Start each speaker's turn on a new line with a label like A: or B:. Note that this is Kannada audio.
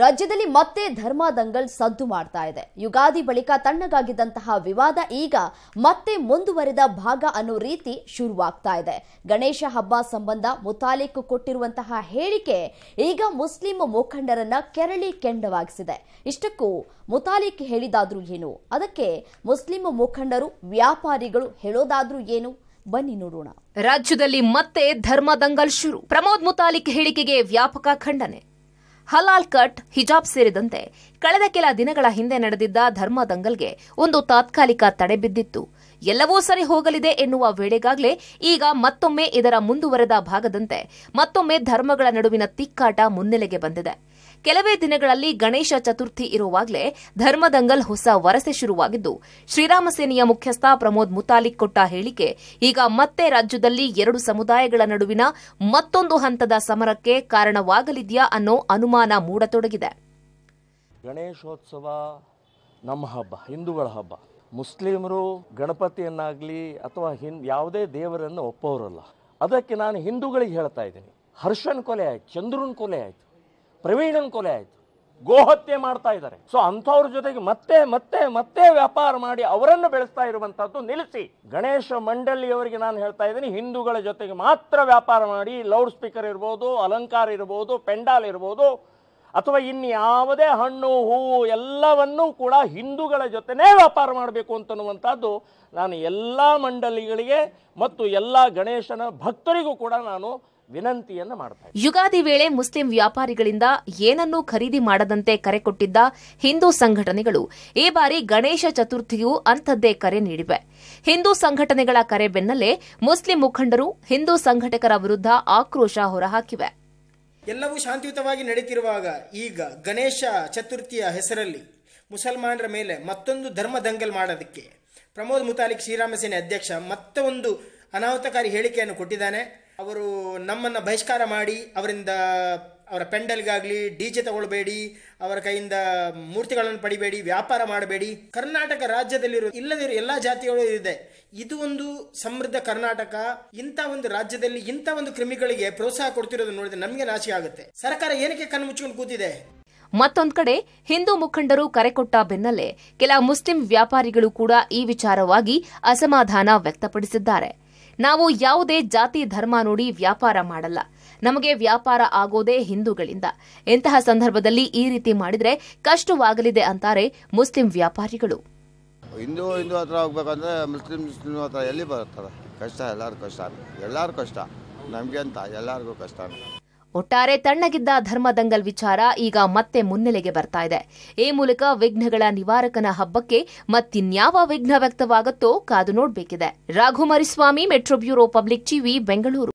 A: ರಾಜ್ಯದಲ್ಲಿ ಮತ್ತೆ ಧರ್ಮ ದಂಗಲ್ ಸದ್ದು ಮಾಡ್ತಾ ಇದೆ ಯುಗಾದಿ ಬಳಿಕ ತಣ್ಣಗಾಗಿದ್ದಂತಹ ವಿವಾದ ಈಗ ಮತ್ತೆ ಮುಂದುವರೆದ ಭಾಗ ಅನ್ನೋ ರೀತಿ ಶುರುವಾಗ್ತಾ ಇದೆ ಗಣೇಶ ಹಬ್ಬ ಸಂಬಂಧ ಮುತಾಲಿಕ್ ಕೊಟ್ಟಿರುವಂತಹ ಹೇಳಿಕೆ ಈಗ ಮುಸ್ಲಿಂ ಮುಖಂಡರನ್ನ ಕೆರಳಿ ಕೆಂಡವಾಗಿಸಿದೆ ಇಷ್ಟಕ್ಕೂ ಮುತಾಲಿಕ್ ಹೇಳಿದಾದ್ರೂ ಏನು ಅದಕ್ಕೆ ಮುಸ್ಲಿಂ ಮುಖಂಡರು ವ್ಯಾಪಾರಿಗಳು ಹೇಳೋದಾದ್ರೂ ಏನು ಬನ್ನಿ ನೋಡೋಣ ರಾಜ್ಯದಲ್ಲಿ ಮತ್ತೆ ಧರ್ಮ ದಂಗಲ್ ಶುರು ಪ್ರಮೋದ್ ಮುತಾಲಿಕ್ ಹೇಳಿಕೆಗೆ ವ್ಯಾಪಕ ಖಂಡನೆ ಹಲಾಲ್ ಕಟ್ ಹಿಜಾಬ್ ಸೇರಿದಂತೆ ಕಳೆದ ಕೆಲ ದಿನಗಳ ಹಿಂದೆ ನಡೆದಿದ್ದ ಧರ್ಮ ದಂಗಲ್ಗೆ ಒಂದು ತಾತ್ಕಾಲಿಕ ತಡೆ ಬಿದ್ದಿತ್ತು ಎಲ್ಲವೂ ಸರಿ ಹೋಗಲಿದೆ ಎನ್ನುವ ವೇಳೆಗಾಗಲೇ ಈಗ ಮತ್ತೊಮ್ಮೆ ಇದರ ಮುಂದುವರೆದ ಭಾಗದಂತೆ ಮತ್ತೊಮ್ಮೆ ಧರ್ಮಗಳ ನಡುವಿನ ತಿಕ್ಕಾಟ ಮುನ್ನೆಲೆಗೆ ಬಂದಿದೆ ಕೆಲವೇ ದಿನಗಳಲ್ಲಿ ಗಣೇಶ ಚತುರ್ಥಿ ಇರುವಾಗಲೇ ಧರ್ಮದಂಗಲ್ ಹೊಸ ವರಸೆ ಶುರುವಾಗಿದ್ದು ಶ್ರೀರಾಮ ಸೇನೆಯ ಮುಖ್ಯಸ್ಥ ಪ್ರಮೋದ್ ಮುತಾಲಿಕ್ ಕೊಟ್ಟ ಹೇಳಿಕೆ ಈಗ ಮತ್ತೆ ರಾಜ್ಯದಲ್ಲಿ ಎರಡು ಸಮುದಾಯಗಳ ನಡುವಿನ ಮತ್ತೊಂದು ಹಂತದ ಸಮರಕ್ಕೆ ಕಾರಣವಾಗಲಿದೆಯಾ ಅನ್ನೋ ಅನುಮಾನ ಮೂಡತೊಡಗಿದೆ
B: ಗಣೇಶೋತ್ಸವ ನಮ್ಮ ಹಬ್ಬ ಹಿಂದೂಗಳ ಹಬ್ಬ ಮುಸ್ಲಿಮರು ಗಣಪತಿಯನ್ನಾಗಲಿ ಅಥವಾ ಹಿಂದ್ ಯಾವುದೇ ದೇವರನ್ನು ಒಪ್ಪವರಲ್ಲ ಅದಕ್ಕೆ ನಾನು ಹಿಂದೂಗಳಿಗೆ ಹೇಳ್ತಾ ಇದ್ದೀನಿ ಹರ್ಷನ್ ಕೊಲೆ ಆಯ್ತು ಚಂದ್ರನ್ ಕೊಲೆ ಆಯಿತು ಪ್ರವೀಣನ್ ಕೊಲೆ ಆಯಿತು ಗೋಹತ್ಯೆ ಮಾಡ್ತಾ ಇದ್ದಾರೆ ಸೊ ಅಂಥವ್ರ ಜೊತೆಗೆ ಮತ್ತೆ ಮತ್ತೆ ಮತ್ತೆ ವ್ಯಾಪಾರ ಮಾಡಿ ಅವರನ್ನು ಬೆಳೆಸ್ತಾ ಇರುವಂಥದ್ದು ನಿಲ್ಲಿಸಿ ಗಣೇಶ ಮಂಡಳಿಯವರಿಗೆ ನಾನು ಹೇಳ್ತಾ ಇದ್ದೀನಿ ಹಿಂದೂಗಳ ಜೊತೆಗೆ ಮಾತ್ರ ವ್ಯಾಪಾರ ಮಾಡಿ ಲೌಡ್ ಸ್ಪೀಕರ್ ಇರ್ಬೋದು ಅಲಂಕಾರ ಇರ್ಬೋದು ಪೆಂಡಾಲ್ ಇರ್ಬೋದು ಅಥವಾ ಇನ್ಯಾವುದೇ ಹಣ್ಣು ಹೂವು ಎಲ್ಲವನ್ನೂ ಕೂಡ ಹಿಂದೂಗಳ ಜೊತೆನೇ ವ್ಯಾಪಾರ ಮಾಡಬೇಕು ಅಂತನ್ನುವಂಥದ್ದು ನಾನು ಎಲ್ಲ ಮಂಡಳಿಗಳಿಗೆ ಮತ್ತು ಎಲ್ಲ ಗಣೇಶನ ಭಕ್ತರಿಗೂ ಕೂಡ ನಾನು ವಿನಂತಿಯನ್ನು ಮಾಡುತ್ತಾರೆ
A: ಯುಗಾದಿ ವೇಳೆ ಮುಸ್ಲಿಂ ವ್ಯಾಪಾರಿಗಳಿಂದ ಏನನ್ನೂ ಖರೀದಿ ಮಾಡದಂತೆ ಕರೆ ಕೊಟ್ಟಿದ್ದ ಹಿಂದೂ ಸಂಘಟನೆಗಳು ಈ ಬಾರಿ ಗಣೇಶ ಚತುರ್ಥಿಯೂ ಅಂಥದ್ದೇ ಕರೆ ನೀಡಿವೆ ಹಿಂದೂ ಸಂಘಟನೆಗಳ ಕರೆ ಬೆನ್ನಲ್ಲೇ ಮುಸ್ಲಿಂ ಮುಖಂಡರು ಹಿಂದೂ ಸಂಘಟಕರ ವಿರುದ್ಧ ಆಕ್ರೋಶ ಹೊರಹಾಕಿವೆ
C: ಎಲ್ಲವೂ ಶಾಂತಿಯುತವಾಗಿ ನಡೀತಿರುವಾಗ ಈಗ ಗಣೇಶ ಚತುರ್ಥಿಯ ಹೆಸರಲ್ಲಿ ಮುಸಲ್ಮಾನರ ಮೇಲೆ ಮತ್ತೊಂದು ಧರ್ಮ ದಂಗಲ್ ಮಾಡೋದಕ್ಕೆ ಪ್ರಮೋದ್ ಮುತಾಲಿಕ್ ಶ್ರೀರಾಮಸೇನೆ ಅಧ್ಯಕ್ಷ ಮತ್ತೊಂದು ಅನಾಹುತಕಾರಿ ಹೇಳಿಕೆಯನ್ನು ಕೊಟ್ಟಿದ್ದಾನೆ ಅವರು ನಮ್ಮನ್ನು ಬಹಿಷ್ಕಾರ ಮಾಡಿ ಅವರಿಂದ ಅವರ ಪೆಂಡಲ್ಗಾಗಲಿ ಡಿ ಜೆ ತಗೊಳ್ಬೇಡಿ ಅವರ ಕೈಯಿಂದ ಮೂರ್ತಿಗಳನ್ನು ಪಡಿಬೇಡಿ ವ್ಯಾಪಾರ ಮಾಡಬೇಡಿ ಕರ್ನಾಟಕ ರಾಜ್ಯದಲ್ಲಿರೋ ಇಲ್ಲದಿರೋ ಎಲ್ಲ ಜಾತಿಗಳು ಇದೆ ಇದು ಒಂದು ಸಮೃದ್ಧ ಕರ್ನಾಟಕ ಇಂಥ ಒಂದು ರಾಜ್ಯದಲ್ಲಿ ಇಂಥ ಒಂದು ಕ್ರಿಮಿಗಳಿಗೆ ಪ್ರೋತ್ಸಾಹ ಕೊಡ್ತಿರೋದು ನೋಡಿದ್ರೆ ನಮಗೆ ನಾಶ ಆಗುತ್ತೆ ಸರ್ಕಾರ ಏನಕ್ಕೆ ಕಣ್ಣು ಮುಚ್ಚಿಕೊಂಡು ಕೂತಿದೆ
A: ಮತ್ತೊಂದು ಕಡೆ ಹಿಂದೂ ಮುಖಂಡರು ಕರೆ ಕೊಟ್ಟ ಬೆನ್ನಲ್ಲೇ ಕೆಲ ಮುಸ್ಲಿಂ ವ್ಯಾಪಾರಿಗಳು ಕೂಡ ಈ ವಿಚಾರವಾಗಿ ಅಸಮಾಧಾನ ವ್ಯಕ್ತಪಡಿಸಿದ್ದಾರೆ ನಾವು ಯಾವುದೇ ಜಾತಿ ಧರ್ಮ ನೋಡಿ ವ್ಯಾಪಾರ ಮಾಡಲ್ಲ ನಮಗೆ ವ್ಯಾಪಾರ ಆಗೋದೇ ಹಿಂದೂಗಳಿಂದ ಇಂತಹ ಸಂದರ್ಭದಲ್ಲಿ ಈ ರೀತಿ ಮಾಡಿದರೆ ಕಷ್ಟವಾಗಲಿದೆ ಅಂತಾರೆ ಮುಸ್ಲಿಂ ವ್ಯಾಪಾರಿಗಳು
C: ಹಿಂದೂ ಹಿಂದೂ ಹತ್ರ ಹೋಗ್ಬೇಕಂದ್ರೆ ಮುಸ್ಲಿಂ ಮುಸ್ಲಿಂ ಹತ್ರ ಎಲ್ಲಿ ಬರುತ್ತಾರೆ ಕಷ್ಟ ಎಲ್ಲರೂ ಕಷ್ಟ ಎಲ್ಲರೂ ಕಷ್ಟ ನಮಗೆ ಅಂತ ಎಲ್ಲರಿಗೂ ಕಷ್ಟ
A: ಒಟ್ಟಾರೆ ತಣ್ಣಗಿದ್ದ ಧರ್ಮದಂಗಲ್ ವಿಚಾರ ಈಗ ಮತ್ತೆ ಮುನ್ನೆಲೆಗೆ ಬರ್ತಾ ಇದೆ ಈ ಮೂಲಕ ವಿಘ್ನಗಳ ನಿವಾರಕನ ಹಬ್ಬಕ್ಕೆ ಮತ್ತಿನ್ಯಾವ ವಿಘ್ನ ವ್ಯಕ್ತವಾಗುತ್ತೋ ಕಾದು ನೋಡಬೇಕಿದೆ ರಾಘುಮರಿಸ್ವಾಮಿ metro bureau public TV Bengaluru